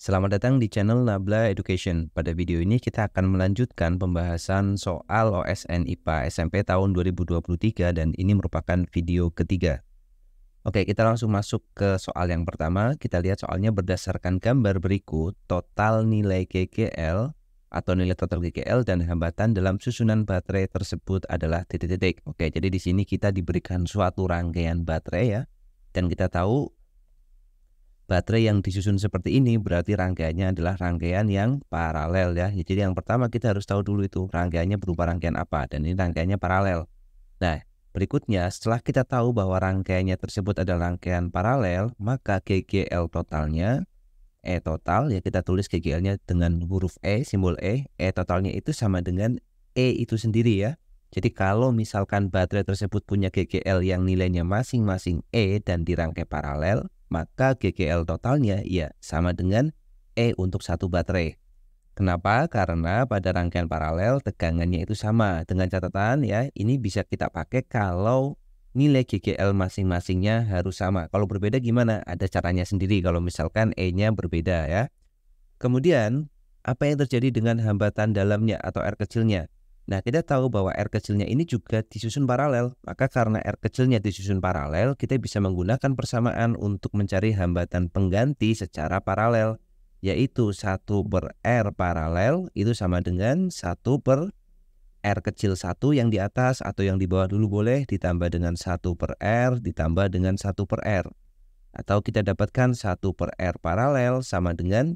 Selamat datang di channel Nabla Education. Pada video ini kita akan melanjutkan pembahasan soal OSN IPA SMP tahun 2023 dan ini merupakan video ketiga. Oke, kita langsung masuk ke soal yang pertama. Kita lihat soalnya berdasarkan gambar berikut, total nilai GGL atau nilai total GKL dan hambatan dalam susunan baterai tersebut adalah titik-titik. Oke, jadi di sini kita diberikan suatu rangkaian baterai ya. Dan kita tahu baterai yang disusun seperti ini berarti rangkaiannya adalah rangkaian yang paralel ya. ya. Jadi yang pertama kita harus tahu dulu itu rangkaiannya berupa rangkaian apa dan ini rangkaiannya paralel. Nah, berikutnya setelah kita tahu bahwa rangkaiannya tersebut adalah rangkaian paralel, maka GGL totalnya E total ya kita tulis GGL-nya dengan huruf E, simbol E. E totalnya itu sama dengan E itu sendiri ya. Jadi kalau misalkan baterai tersebut punya GGL yang nilainya masing-masing E dan dirangkai paralel, maka GGL totalnya ya sama dengan E untuk satu baterai. Kenapa? Karena pada rangkaian paralel tegangannya itu sama. Dengan catatan ya, ini bisa kita pakai kalau nilai GGL masing-masingnya harus sama. Kalau berbeda gimana? Ada caranya sendiri kalau misalkan E-nya berbeda ya. Kemudian, apa yang terjadi dengan hambatan dalamnya atau R kecilnya? Nah, kita tahu bahwa R kecilnya ini juga disusun paralel. Maka karena R kecilnya disusun paralel, kita bisa menggunakan persamaan untuk mencari hambatan pengganti secara paralel, yaitu 1 per R paralel itu sama dengan 1 per R kecil 1 yang di atas atau yang di bawah dulu boleh ditambah dengan 1 per R ditambah dengan 1 per R. Atau kita dapatkan 1 per R paralel sama dengan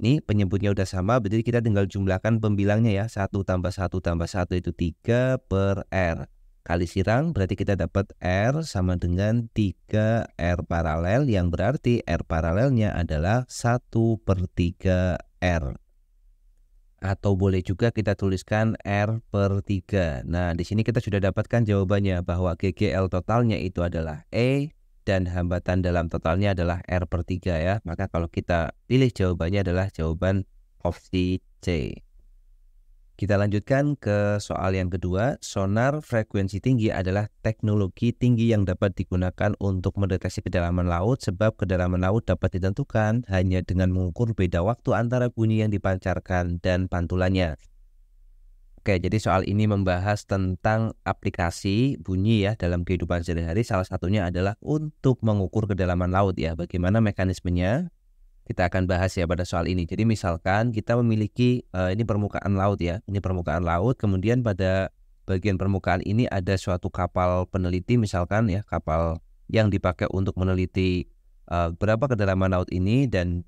ini penyebutnya udah sama, berarti kita tinggal jumlahkan pembilangnya ya. 1 tambah 1 tambah 1 itu 3 per R. Kali sirang berarti kita dapat R sama dengan 3 R paralel yang berarti R paralelnya adalah 1 per 3 R. Atau boleh juga kita tuliskan R per 3. Nah, di sini kita sudah dapatkan jawabannya bahwa GGL totalnya itu adalah E dan hambatan dalam totalnya adalah R per 3 ya. Maka kalau kita pilih jawabannya adalah jawaban opsi C. Kita lanjutkan ke soal yang kedua. Sonar frekuensi tinggi adalah teknologi tinggi yang dapat digunakan untuk mendeteksi kedalaman laut sebab kedalaman laut dapat ditentukan hanya dengan mengukur beda waktu antara bunyi yang dipancarkan dan pantulannya. Oke, jadi soal ini membahas tentang aplikasi bunyi ya dalam kehidupan sehari-hari. Salah satunya adalah untuk mengukur kedalaman laut ya. Bagaimana mekanismenya? Kita akan bahas ya pada soal ini. Jadi misalkan kita memiliki uh, ini permukaan laut ya. Ini permukaan laut, kemudian pada bagian permukaan ini ada suatu kapal peneliti misalkan ya, kapal yang dipakai untuk meneliti uh, berapa kedalaman laut ini dan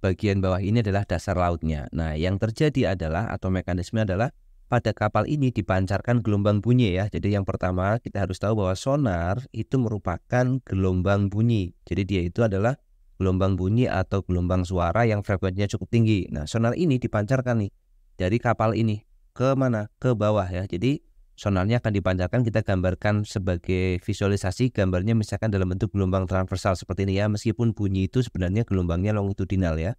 bagian bawah ini adalah dasar lautnya. Nah, yang terjadi adalah atau mekanisme adalah pada kapal ini dipancarkan gelombang bunyi ya. Jadi yang pertama kita harus tahu bahwa sonar itu merupakan gelombang bunyi. Jadi dia itu adalah gelombang bunyi atau gelombang suara yang frekuensinya cukup tinggi. Nah sonar ini dipancarkan nih dari kapal ini ke mana? Ke bawah ya. Jadi sonarnya akan dipancarkan kita gambarkan sebagai visualisasi gambarnya misalkan dalam bentuk gelombang transversal seperti ini ya. Meskipun bunyi itu sebenarnya gelombangnya longitudinal ya.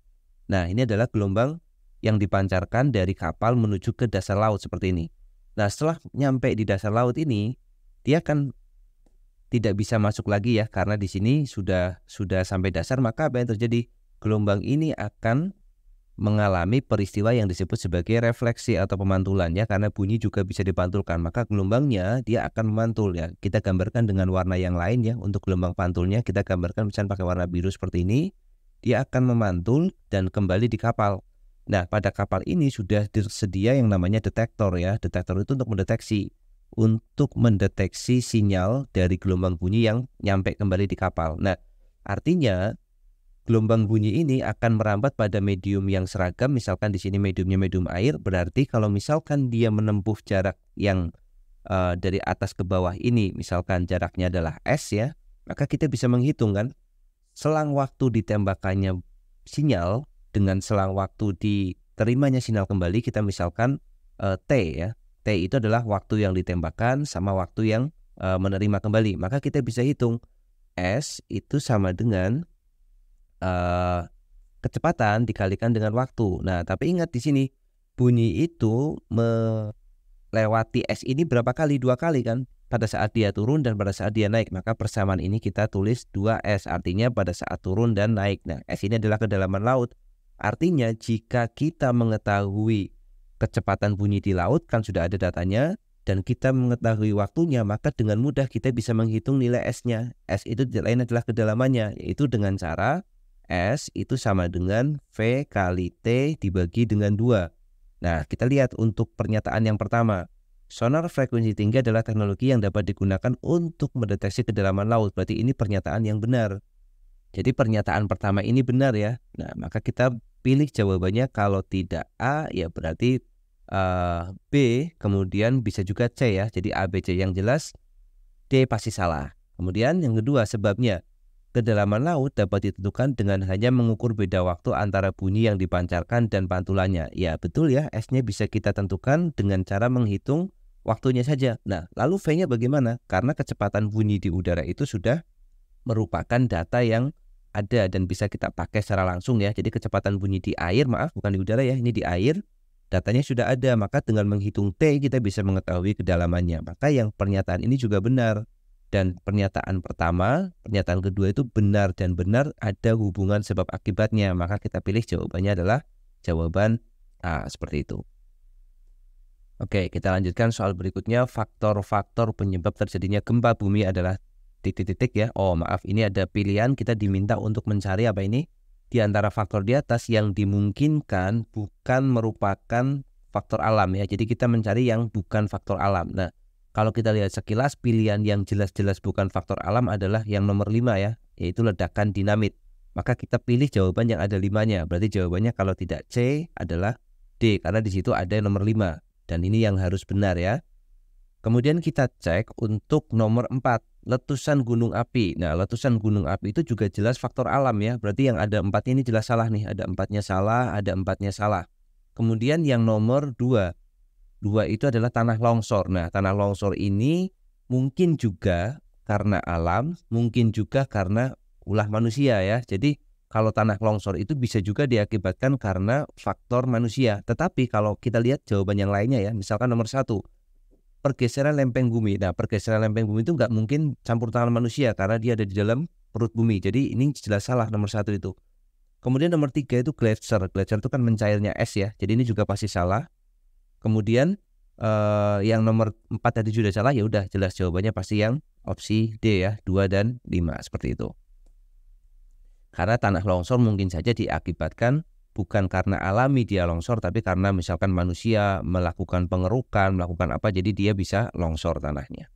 Nah ini adalah gelombang yang dipancarkan dari kapal menuju ke dasar laut seperti ini. Nah setelah nyampe di dasar laut ini, dia akan tidak bisa masuk lagi ya karena di sini sudah sudah sampai dasar maka apa yang terjadi gelombang ini akan mengalami peristiwa yang disebut sebagai refleksi atau pemantulan ya karena bunyi juga bisa dipantulkan maka gelombangnya dia akan memantul ya kita gambarkan dengan warna yang lain ya untuk gelombang pantulnya kita gambarkan misalnya pakai warna biru seperti ini dia akan memantul dan kembali di kapal Nah, pada kapal ini sudah tersedia yang namanya detektor ya. Detektor itu untuk mendeteksi untuk mendeteksi sinyal dari gelombang bunyi yang nyampe kembali di kapal. Nah, artinya gelombang bunyi ini akan merambat pada medium yang seragam. Misalkan di sini mediumnya medium air, berarti kalau misalkan dia menempuh jarak yang uh, dari atas ke bawah ini, misalkan jaraknya adalah S ya, maka kita bisa menghitung kan selang waktu ditembakannya sinyal dengan selang waktu diterimanya sinyal kembali kita misalkan e, T ya. T itu adalah waktu yang ditembakkan sama waktu yang e, menerima kembali. Maka kita bisa hitung S itu sama dengan e, kecepatan dikalikan dengan waktu. Nah, tapi ingat di sini bunyi itu melewati S ini berapa kali? Dua kali kan? Pada saat dia turun dan pada saat dia naik, maka persamaan ini kita tulis 2S, artinya pada saat turun dan naik. Nah, S ini adalah kedalaman laut, Artinya jika kita mengetahui kecepatan bunyi di laut kan sudah ada datanya dan kita mengetahui waktunya maka dengan mudah kita bisa menghitung nilai S-nya. S itu tidak lain adalah kedalamannya yaitu dengan cara S itu sama dengan V kali T dibagi dengan 2. Nah, kita lihat untuk pernyataan yang pertama. Sonar frekuensi tinggi adalah teknologi yang dapat digunakan untuk mendeteksi kedalaman laut. Berarti ini pernyataan yang benar. Jadi pernyataan pertama ini benar ya. Nah, maka kita pilih jawabannya kalau tidak A ya berarti uh, B, kemudian bisa juga C ya. Jadi A B C yang jelas D pasti salah. Kemudian yang kedua sebabnya kedalaman laut dapat ditentukan dengan hanya mengukur beda waktu antara bunyi yang dipancarkan dan pantulannya. Ya, betul ya, S-nya bisa kita tentukan dengan cara menghitung waktunya saja. Nah, lalu V-nya bagaimana? Karena kecepatan bunyi di udara itu sudah merupakan data yang ada dan bisa kita pakai secara langsung ya. Jadi kecepatan bunyi di air, maaf bukan di udara ya, ini di air. Datanya sudah ada, maka dengan menghitung T kita bisa mengetahui kedalamannya. Maka yang pernyataan ini juga benar. Dan pernyataan pertama, pernyataan kedua itu benar dan benar ada hubungan sebab akibatnya. Maka kita pilih jawabannya adalah jawaban A, seperti itu. Oke, kita lanjutkan soal berikutnya. Faktor-faktor penyebab terjadinya gempa bumi adalah titik-titik ya. Oh maaf ini ada pilihan kita diminta untuk mencari apa ini di antara faktor di atas yang dimungkinkan bukan merupakan faktor alam ya. Jadi kita mencari yang bukan faktor alam. Nah kalau kita lihat sekilas pilihan yang jelas-jelas bukan faktor alam adalah yang nomor 5 ya yaitu ledakan dinamit. Maka kita pilih jawaban yang ada limanya. Berarti jawabannya kalau tidak C adalah D karena di situ ada nomor 5 dan ini yang harus benar ya. Kemudian kita cek untuk nomor 4 letusan gunung api. Nah, letusan gunung api itu juga jelas faktor alam ya. Berarti yang ada empat ini jelas salah nih. Ada empatnya salah, ada empatnya salah. Kemudian yang nomor dua. Dua itu adalah tanah longsor. Nah, tanah longsor ini mungkin juga karena alam, mungkin juga karena ulah manusia ya. Jadi kalau tanah longsor itu bisa juga diakibatkan karena faktor manusia. Tetapi kalau kita lihat jawaban yang lainnya ya, misalkan nomor satu, pergeseran lempeng bumi. Nah, pergeseran lempeng bumi itu nggak mungkin campur tangan manusia karena dia ada di dalam perut bumi. Jadi ini jelas salah nomor satu itu. Kemudian nomor tiga itu glacier. Glacier itu kan mencairnya es ya. Jadi ini juga pasti salah. Kemudian eh, yang nomor empat tadi sudah salah ya udah jelas jawabannya pasti yang opsi D ya dua dan lima seperti itu. Karena tanah longsor mungkin saja diakibatkan bukan karena alami dia longsor tapi karena misalkan manusia melakukan pengerukan, melakukan apa jadi dia bisa longsor tanahnya.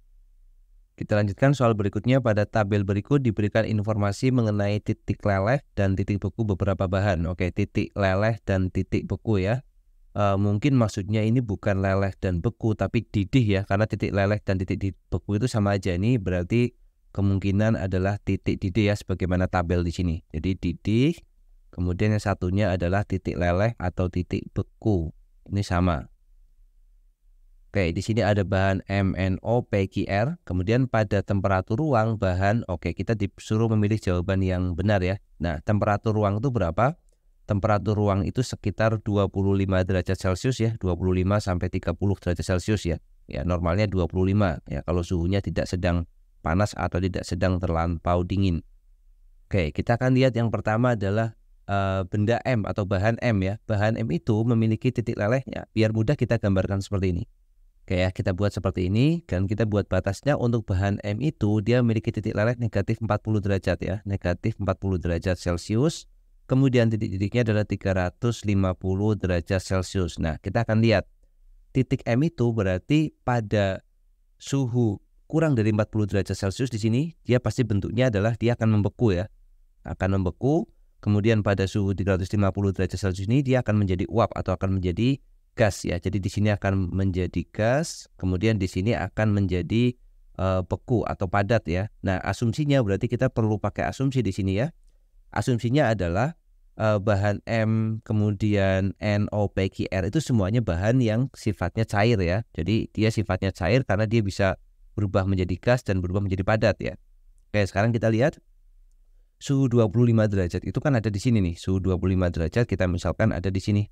Kita lanjutkan soal berikutnya pada tabel berikut diberikan informasi mengenai titik leleh dan titik beku beberapa bahan. Oke, titik leleh dan titik beku ya. E, mungkin maksudnya ini bukan leleh dan beku tapi didih ya karena titik leleh dan titik beku itu sama aja ini berarti kemungkinan adalah titik didih ya sebagaimana tabel di sini. Jadi didih Kemudian yang satunya adalah titik leleh atau titik beku. Ini sama. Oke, di sini ada bahan MNO PQR. Kemudian pada temperatur ruang bahan, oke kita disuruh memilih jawaban yang benar ya. Nah, temperatur ruang itu berapa? Temperatur ruang itu sekitar 25 derajat Celcius ya, 25 sampai 30 derajat Celcius ya. Ya, normalnya 25 ya kalau suhunya tidak sedang panas atau tidak sedang terlampau dingin. Oke, kita akan lihat yang pertama adalah Eh, benda M atau bahan M ya. Bahan M itu memiliki titik lelehnya. Biar mudah kita gambarkan seperti ini. Oke ya, kita buat seperti ini dan kita buat batasnya untuk bahan M itu dia memiliki titik leleh negatif 40 derajat ya. Negatif 40 derajat Celcius. Kemudian titik-titiknya adalah 350 derajat Celcius. Nah, kita akan lihat titik M itu berarti pada suhu kurang dari 40 derajat Celcius di sini, dia pasti bentuknya adalah dia akan membeku ya. Akan membeku Kemudian pada suhu 350 derajat Celcius ini dia akan menjadi uap atau akan menjadi gas ya. Jadi di sini akan menjadi gas, kemudian di sini akan menjadi uh, beku atau padat ya. Nah, asumsinya berarti kita perlu pakai asumsi di sini ya. Asumsinya adalah uh, bahan M kemudian NO R itu semuanya bahan yang sifatnya cair ya. Jadi dia sifatnya cair karena dia bisa berubah menjadi gas dan berubah menjadi padat ya. Oke, sekarang kita lihat suhu 25 derajat itu kan ada di sini nih. Suhu 25 derajat kita misalkan ada di sini.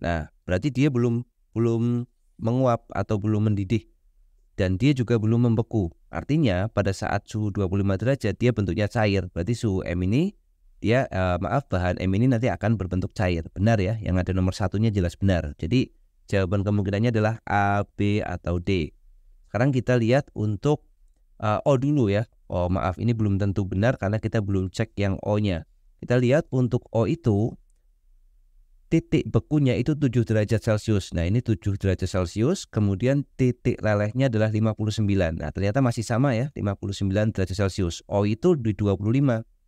Nah, berarti dia belum belum menguap atau belum mendidih dan dia juga belum membeku. Artinya pada saat suhu 25 derajat dia bentuknya cair. Berarti suhu M ini dia eh, maaf bahan M ini nanti akan berbentuk cair. Benar ya, yang ada nomor satunya jelas benar. Jadi jawaban kemungkinannya adalah A, B atau D. Sekarang kita lihat untuk uh, O dulu ya oh maaf ini belum tentu benar karena kita belum cek yang O-nya. Kita lihat untuk O itu titik bekunya itu 7 derajat Celcius. Nah, ini 7 derajat Celcius, kemudian titik lelehnya adalah 59. Nah, ternyata masih sama ya, 59 derajat Celcius. O itu di 25,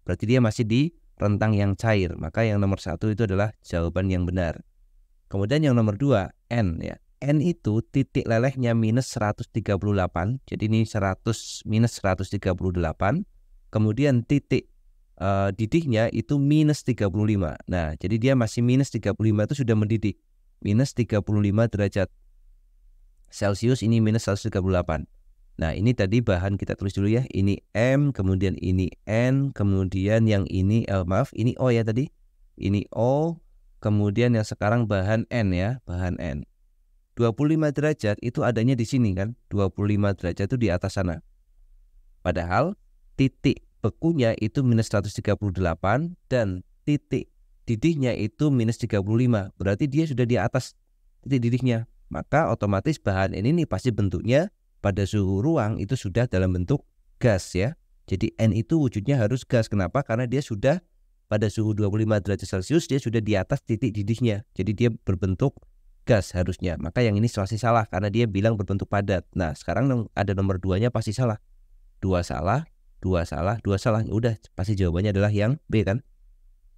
berarti dia masih di rentang yang cair. Maka yang nomor satu itu adalah jawaban yang benar. Kemudian yang nomor dua, N ya. N itu titik lelehnya minus 138. Jadi ini 100 minus 138. Kemudian titik uh, didihnya itu minus 35. Nah, jadi dia masih minus 35 itu sudah mendidih. Minus 35 derajat Celcius ini minus 138. Nah, ini tadi bahan kita tulis dulu ya. Ini M, kemudian ini N, kemudian yang ini, eh, maaf, ini O ya tadi. Ini O, kemudian yang sekarang bahan N ya, bahan N. 25 derajat itu adanya di sini kan 25 derajat itu di atas sana padahal titik bekunya itu minus 138 dan titik didihnya itu minus 35 berarti dia sudah di atas titik didihnya maka otomatis bahan ini nih pasti bentuknya pada suhu ruang itu sudah dalam bentuk gas ya jadi N itu wujudnya harus gas kenapa karena dia sudah pada suhu 25 derajat celcius dia sudah di atas titik didihnya jadi dia berbentuk gas harusnya. Maka yang ini pasti salah karena dia bilang berbentuk padat. Nah sekarang ada nomor nya pasti salah. Dua salah, dua salah, dua salah. Udah pasti jawabannya adalah yang B kan.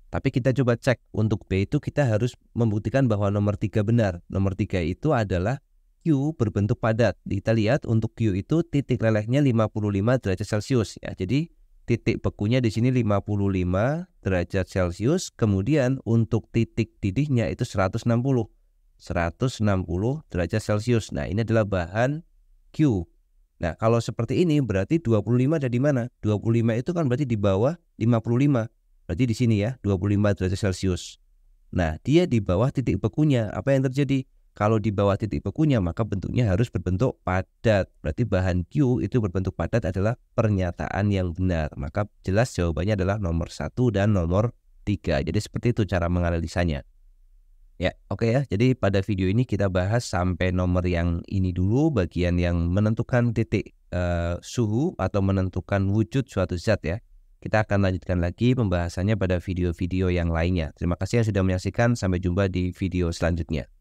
Tapi kita coba cek untuk B itu kita harus membuktikan bahwa nomor tiga benar. Nomor tiga itu adalah Q berbentuk padat. Kita lihat untuk Q itu titik lelehnya 55 derajat Celcius ya. Jadi titik bekunya di sini 55 derajat Celcius, kemudian untuk titik didihnya itu 160. 160 derajat Celcius. Nah, ini adalah bahan Q. Nah, kalau seperti ini berarti 25 ada di mana? 25 itu kan berarti di bawah 55. Berarti di sini ya, 25 derajat Celcius. Nah, dia di bawah titik bekunya. Apa yang terjadi? Kalau di bawah titik bekunya, maka bentuknya harus berbentuk padat. Berarti bahan Q itu berbentuk padat adalah pernyataan yang benar. Maka jelas jawabannya adalah nomor satu dan nomor 3. Jadi seperti itu cara menganalisanya. Ya, oke okay ya. Jadi pada video ini kita bahas sampai nomor yang ini dulu, bagian yang menentukan titik uh, suhu atau menentukan wujud suatu zat ya. Kita akan lanjutkan lagi pembahasannya pada video-video yang lainnya. Terima kasih yang sudah menyaksikan. Sampai jumpa di video selanjutnya.